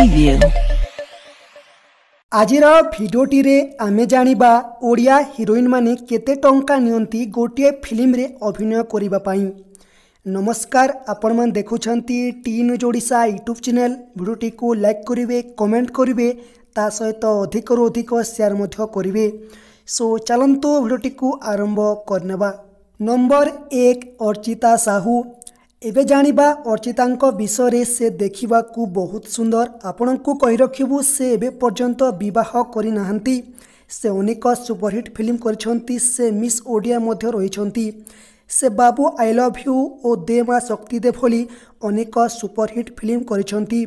preview. ଆଜିର ଭିଡ଼ିଓଟିରେ ଆମେ ଜାଣିବା ଓଡ଼ିଆ ହିରୋଇନ୍ମାନେ କେତେ ଟଙ୍କା ନିଅନ୍ତି ଗୋଟିଏ ଫିଲ୍ମରେ ଅଭିନୟ କରିବା ପାଇଁ ନମସ୍କାର ଆପଣମାନେ ଦେଖୁଛନ୍ତି T news Odisha YouTube channel ଭିଡ଼ିଓଟିକୁ ଲାଇକ୍ କରିବେ କମେଣ୍ଟ କରିବେ ତା ସହିତ ଅଧିକରୁ ଅଧିକ ସେୟାର ମଧ୍ୟ କରିବେ ସୋ ଚାଲନ୍ତୁ ଭିଡ଼ିଓଟିକୁ ଆରମ୍ଭ କରିନେବା ନମ୍ବର ଏକ ଅର୍ଚ୍ଚିତା ସାହୁ ଏବେ ଜାଣିବା ଅର୍ଚ୍ଚିତାଙ୍କ ବିଷୟରେ ସେ ଦେଖିବାକୁ ବହୁତ ସୁନ୍ଦର ଆପଣଙ୍କୁ କହି ରଖିବୁ ସେ ଏବେ ପର୍ଯ୍ୟନ୍ତ ବିବାହ କରିନାହାନ୍ତି ସେ ଅନେକ ସୁପରହିଟ୍ ଫିଲ୍ମ କରିଛନ୍ତି ସେ ମିସ୍ ଓଡ଼ିଆ ମଧ୍ୟ ରହିଛନ୍ତି ସେ ବାବୁ ଆଇ ଲଭ୍ ୟୁ ଓ ଦେ ମା ଶକ୍ତିଦେବ ଭଳି ଅନେକ ସୁପରହିଟ୍ ଫିଲ୍ମ କରିଛନ୍ତି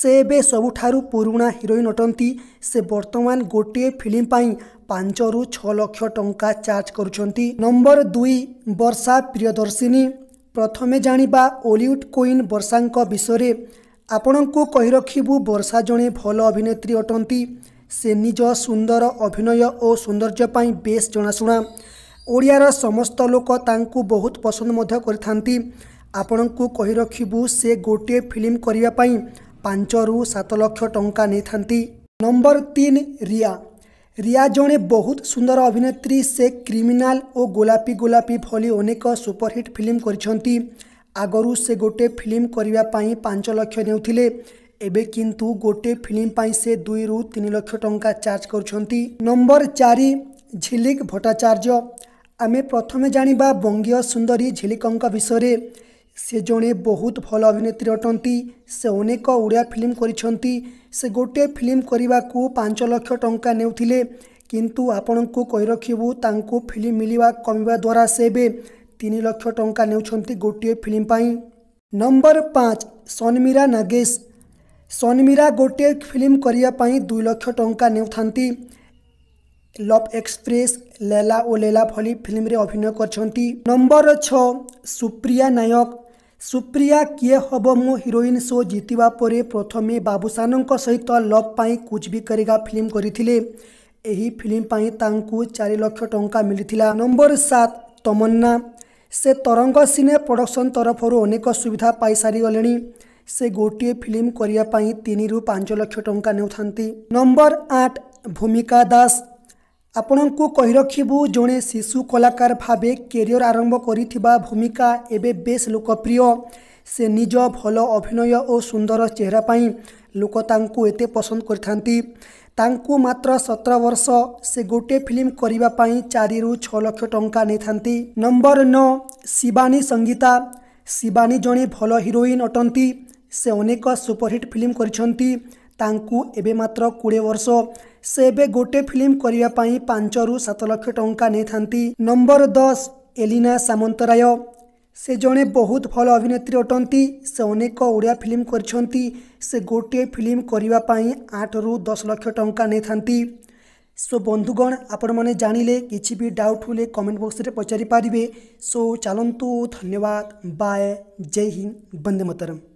ସେ ଏବେ ସବୁଠାରୁ ପୁରୁଣା ହିରୋଇନ୍ ଅଟନ୍ତି ସେ ବର୍ତ୍ତମାନ ଗୋଟିଏ ଫିଲ୍ମ ପାଇଁ ପାଞ୍ଚରୁ ଛଅ ଲକ୍ଷ ଟଙ୍କା ଚାର୍ଜ କରୁଛନ୍ତି ନମ୍ବର ଦୁଇ ବର୍ଷା ପ୍ରିୟଦର୍ଶିନୀ ପ୍ରଥମେ ଜାଣିବା ଓଲିଉଡ୍ କୁଇନ୍ ବର୍ଷାଙ୍କ ବିଷୟରେ ଆପଣଙ୍କୁ କହି ରଖିବୁ ବର୍ଷା ଜଣେ ଭଲ ଅଭିନେତ୍ରୀ ଅଟନ୍ତି ସେ ନିଜ ସୁନ୍ଦର ଅଭିନୟ ଓ ସୌନ୍ଦର୍ଯ୍ୟ ପାଇଁ ବେଶ୍ ଜଣାଶୁଣା ଓଡ଼ିଆର ସମସ୍ତ ଲୋକ ତାଙ୍କୁ ବହୁତ ପସନ୍ଦ ମଧ୍ୟ କରିଥାନ୍ତି ଆପଣଙ୍କୁ କହି ରଖିବୁ ସେ ଗୋଟିଏ ଫିଲ୍ମ କରିବା ପାଇଁ ପାଞ୍ଚରୁ ସାତ ଲକ୍ଷ ଟଙ୍କା ନେଇଥାନ୍ତି ନମ୍ବର ତିନି ରିୟା रिया जो ने बहुत सुंदर अभिनेत्री से क्रिमिनाल और गोलापी गोलापी भली अनेक सुपरहिट फिल्म କରିଛନ୍ତି ଆଗରୁ ସେ ଗୋଟେ ଫିଲ୍ମ କରିବା ପାଇଁ ପାଞ୍ଚ ଲକ୍ଷ ନେଉଥିଲେ ଏବେ କିନ୍ତୁ ଗୋଟେ ଫିଲ୍ମ ପାଇଁ ସେ ଦୁଇରୁ ତିନି ଲକ୍ଷ ଟଙ୍କା ଚାର୍ଜ କରୁଛନ୍ତି ନମ୍ବର ଚାରି ଝିଲିକ ଭଟ୍ଟାଚାର୍ଯ୍ୟ ଆମେ ପ୍ରଥମେ ଜାଣିବା ବଙ୍ଗୀୟ ସୁନ୍ଦରୀ ଝିଲିକଙ୍କ ବିଷୟରେ से जड़े बहुत भल अभिनेत्री अटंती से अनेक ओडिया फिल्म कर गोटे फिल्म करने को पांच लक्ष टा ने किंतु आपण को कही रखु ताकि फिल्म मिलवा कम द्वारा से भी तीन लक्ष टा ने गोटे फिल्म पर नंबर पाँच सनमीरा नागेश सनमीरा गोटे फिल्म करने दुई लक्ष टा ने लव एक्सप्रेस लैला और लैला भली फिल्म अभिनय कर नंबर नायक सुप्रिया किए हब मो हिरोइन शो जितापर प्रथम बाबूसान सहित लव पाई कुछ भी करेगा फिल्म करते फिल्म पाई चार लक्ष टा मिली नंबर सात तमन्ना से तरंग सिने प्रडक्शन तरफ अनेक सुविधा पाईारीगले से गोटे फिल्म करने पांच लक्ष टा ने नंबर आठ भूमिका दास ଆପଣଙ୍କୁ କହି ରଖିବୁ ଜଣେ ଶିଶୁ କଳାକାର ଭାବେ କ୍ୟାରିୟର ଆରମ୍ଭ କରିଥିବା ଭୂମିକା ଏବେ ବେଶ୍ ଲୋକପ୍ରିୟ ସେ ନିଜ ଭଲ ଅଭିନୟ ଓ ସୁନ୍ଦର ଚେହେରା ପାଇଁ ଲୋକ ତାଙ୍କୁ ଏତେ ପସନ୍ଦ କରିଥାନ୍ତି ତାଙ୍କୁ ମାତ୍ର ସତର ବର୍ଷ ସେ ଗୋଟିଏ ଫିଲ୍ମ କରିବା ପାଇଁ ଚାରିରୁ ଛଅ ଲକ୍ଷ ଟଙ୍କା ନେଇଥାନ୍ତି ନମ୍ବର ନଅ ଶିବାନୀ ସଙ୍ଗୀତା ଶିବାନୀ ଜଣେ ଭଲ ହିରୋଇନ୍ ଅଟନ୍ତି ସେ ଅନେକ ସୁପରହିଟ୍ ଫିଲ୍ମ କରିଛନ୍ତି ताम्र कोड़े वर्ष से गोटे फिल्म करने पांच रु सतलक्ष टा नहीं था नंबर दस एलिना सामंतराय से जड़े बहुत भल अभिनेत्री अटंती से अनेक ओडिया फिल्म कर गोटे फिल्म करने आठ रु दस लक्ष टा नहीं था सो बंधुगण आपण मैंने जाणिले कि भी डाउट हुए कमेंट बक्स में पचारिपारे सो चलतु धन्यवाद बाय जय हिंद बंदे मतरम